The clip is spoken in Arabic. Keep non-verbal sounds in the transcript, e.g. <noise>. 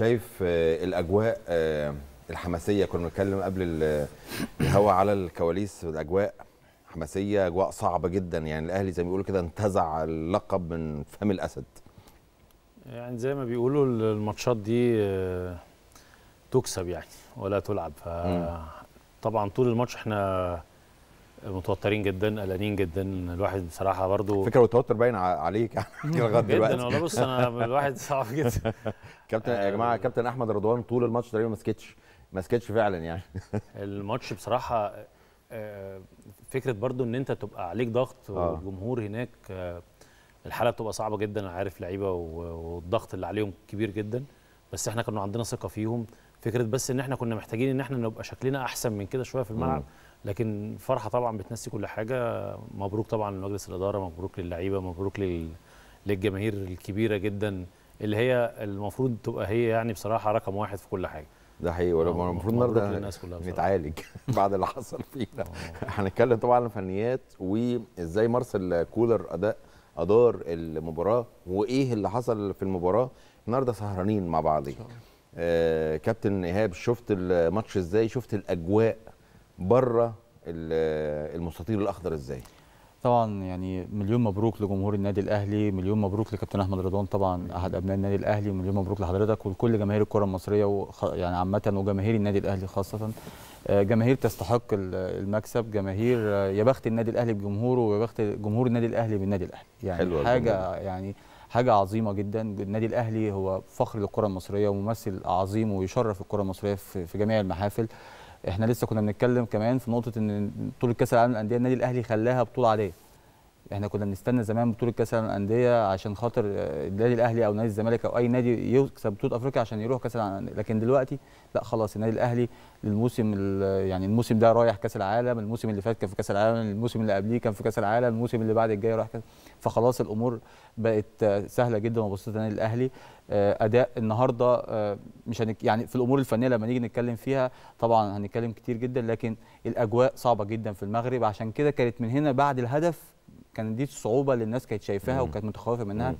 شايف آه، الاجواء آه، الحماسيه كنا بنتكلم قبل الهواء على الكواليس الاجواء حماسيه اجواء صعبه جدا يعني الاهلي زي ما بيقولوا كده انتزع اللقب من فم الاسد يعني زي ما بيقولوا الماتشات دي آه، تكسب يعني ولا تلعب طبعا طول الماتش احنا متوترين جدا قلقانين جدا الواحد بصراحه برضو فكره التوتر باين عليك يعني <laughs> لغايه دلوقتي جدا والله بص انا الواحد صعب جدا <laughs> كابتن يا جماعه كابتن احمد رضوان طول الماتش تقريبا ما سكتش ما سكتش فعلا يعني <laughs> الماتش بصراحه آه، فكره برضو ان انت تبقى عليك ضغط آه. والجمهور هناك آه، الحاله بتبقى صعبه جدا انا عارف لعيبه والضغط اللي عليهم كبير جدا بس احنا كنا عندنا ثقه فيهم فكره بس ان احنا كنا محتاجين ان احنا نبقى شكلنا احسن من كده شويه في الملعب م. لكن فرحه طبعا بتنسي كل حاجه مبروك طبعا لمجلس الاداره مبروك للعيبه مبروك لل... للجماهير الكبيره جدا اللي هي المفروض تبقى هي يعني بصراحه رقم واحد في كل حاجه ده حقيقي ولو آه، المفروض النهارده نتعالج <laughs> بعد اللي حصل فينا آه. هنتكلم طبعا عن الفنيات وازاي مارسل كولر اداء ادار المباراه وايه اللي حصل في المباراه النهارده سهرانين مع بعض آه كابتن ايهاب شفت الماتش ازاي شفت الاجواء بره المستطيل الاخضر ازاي؟ طبعا يعني مليون مبروك لجمهور النادي الاهلي مليون مبروك لكابتن احمد رضوان طبعا احد ابناء النادي الاهلي مليون مبروك لحضرتك ولكل جماهير الكره المصريه وخ... يعني عامه وجماهير النادي الاهلي خاصه آه، جماهير تستحق المكسب جماهير آه، يا بخت النادي الاهلي بجمهوره ويا بخت جمهور النادي الاهلي بالنادي الاهلي يعني حلوة حاجه الجمهور. يعني حاجه عظيمه جدا النادي الاهلي هو فخر للكره المصريه وممثل عظيم ويشرف الكره المصريه في جميع المحافل احنا لسه كنا بنتكلم كمان في نقطه ان بطوله كاس العالم للانديه النادي الاهلي خلاها بطوله عاديه احنا كنا بنستنى زمان بطوله كاس العالم للانديه عشان خاطر النادي آه، الاهلي او نادي الزمالك او اي نادي يكسب بطوله افريقيا عشان يروح كاس العالم لكن دلوقتي لا خلاص النادي الاهلي للموسم يعني الموسم ده رايح كاس العالم الموسم اللي فات كان في كاس العالم الموسم اللي قبليه كان في كاس العالم الموسم اللي بعد الجاي رايح كاس فخلاص الامور بقت آه، سهله جدا وبسيطه النادي الاهلي آه، اداء النهارده مش هنك يعني في الامور الفنيه لما نيجي نتكلم فيها طبعا هنتكلم كتير جدا لكن الاجواء صعبه جدا في المغرب عشان كده كانت من هنا بعد الهدف كان دي صعوبه اللي الناس كانت شايفاها وكانت متخوفه منها